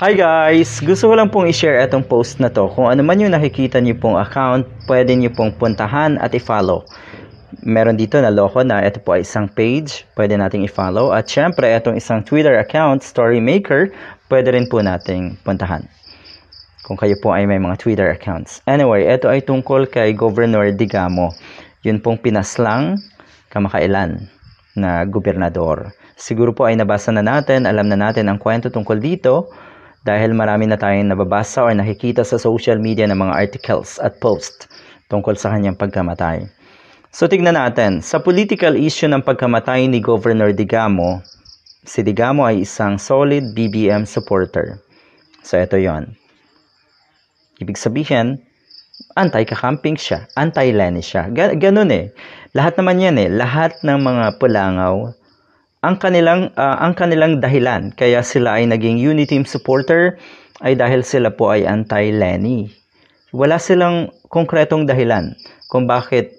Hi guys! Gusto ko lang pong i-share itong post na to. Kung ano man yung nakikita niyo pong account, pwede niyo pong puntahan at i-follow. Meron dito na loko na ito po ay isang page, pwede nating i-follow. At syempre, itong isang Twitter account, Storymaker, pwede rin po nating puntahan. Kung kayo po ay may mga Twitter accounts. Anyway, ito ay tungkol kay Governor Digamo. Yun pong pinaslang kamakailan na gobernador. Siguro po ay nabasa na natin, alam na natin ang kwento tungkol dito dahil marami na tayong nababasa o nakikita sa social media ng mga articles at posts tungkol sa kanyang pagkamatay. So tignan natin, sa political issue ng pagkamatay ni Governor Digamo, si Digamo ay isang solid BBM supporter. So ito yon. Ibig sabihin, anti-kakamping siya, anti-Lenny siya. Ga- ganun eh. Lahat naman yan eh. Lahat ng mga pulangaw, ang kanilang uh, ang kanilang dahilan kaya sila ay naging unity team supporter ay dahil sila po ay anti-Lenny. Wala silang konkretong dahilan kung bakit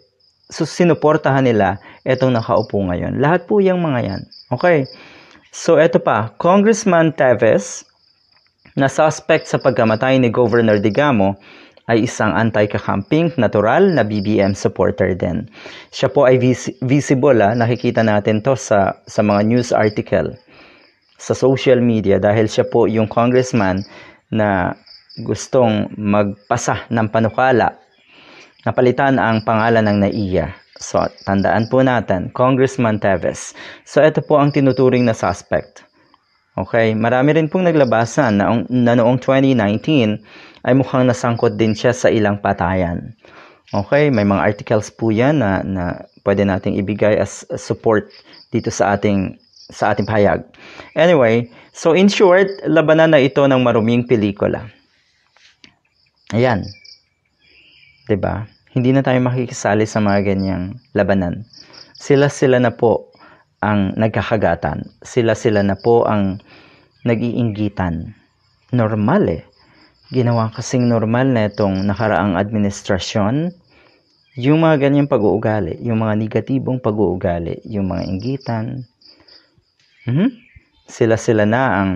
so, sinuportahan nila itong nakaupo ngayon. Lahat po yung mga yan. Okay. So, eto pa. Congressman Tevez na suspect sa pagkamatay ni Governor Digamo ay isang anti-kakamping natural na BBM supporter din. Siya po ay vis- visible, ha? Ah. nakikita natin to sa, sa mga news article, sa social media dahil siya po yung congressman na gustong magpasa ng panukala na palitan ang pangalan ng NAIA. So, tandaan po natin, Congressman Teves. So, ito po ang tinuturing na suspect. Okay, marami rin pong naglabasan na, na noong 2019 ay mukhang nasangkot din siya sa ilang patayan. Okay, may mga articles po 'yan na, na pwede nating ibigay as support dito sa ating sa ating pahayag. Anyway, so in short, labanan na ito ng maruming pelikula. Ayan. 'Di ba? Hindi na tayo makikisali sa mga ganyang labanan. Sila-sila na po ang nagkakagatan. Sila-sila na po ang nag iingitan Normal eh ginawa kasing normal na itong nakaraang administrasyon, yung mga ganyang pag-uugali, yung mga negatibong pag-uugali, yung mga ingitan, mm-hmm. sila-sila na ang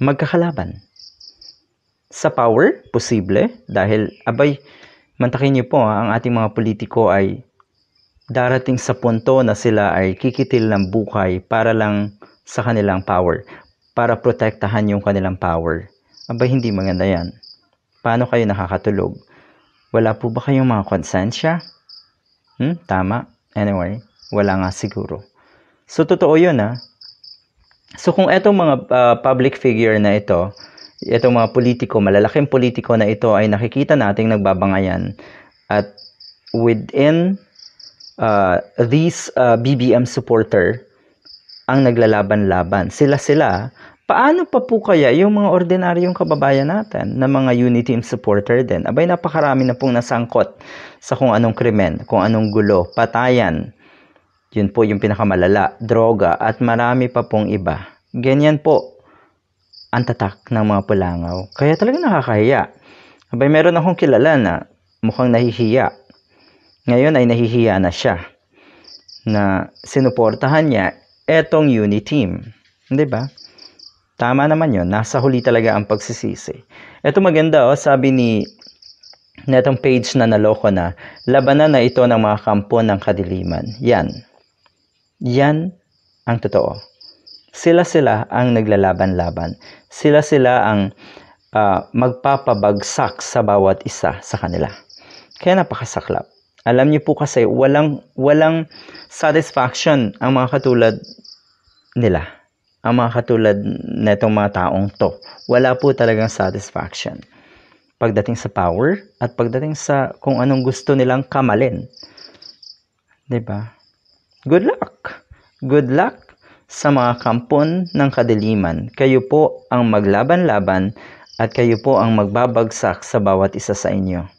magkakalaban. Sa power, posible, dahil, abay, mantakin niyo po, ah, ang ating mga politiko ay darating sa punto na sila ay kikitil ng bukay para lang sa kanilang power, para protektahan yung kanilang power. Abay, hindi maganda yan. Paano kayo nakakatulog? Wala po ba kayong mga konsensya? Hmm, tama. Anyway, wala nga siguro. So, totoo yun ah. So, kung etong mga uh, public figure na ito, itong mga politiko, malalaking politiko na ito ay nakikita nating nagbabangayan at within uh, these uh, ah, BBM supporter ang naglalaban-laban. Sila-sila Paano pa po kaya yung mga ordinaryong kababayan natin na mga unity team supporter din? Abay napakarami na pong nasangkot sa kung anong krimen, kung anong gulo, patayan. Yun po yung pinakamalala, droga at marami pa pong iba. Ganyan po ang tatak ng mga pulangaw. Kaya talaga nakakahiya. Abay meron akong kilala na mukhang nahihiya. Ngayon ay nahihiya na siya na sinuportahan niya etong unity team. 'Di ba? Tama naman yon Nasa huli talaga ang pagsisisi. Ito maganda, oh, sabi ni netong page na naloko na, labanan na ito ng mga kampo ng kadiliman. Yan. Yan ang totoo. Sila-sila ang naglalaban-laban. Sila-sila ang uh, magpapabagsak sa bawat isa sa kanila. Kaya napakasaklap. Alam niyo po kasi walang walang satisfaction ang mga katulad nila ang mga katulad netong mga taong to. Wala po talagang satisfaction. Pagdating sa power at pagdating sa kung anong gusto nilang kamalin. ba? Diba? Good luck! Good luck sa mga kampon ng kadiliman. Kayo po ang maglaban-laban at kayo po ang magbabagsak sa bawat isa sa inyo.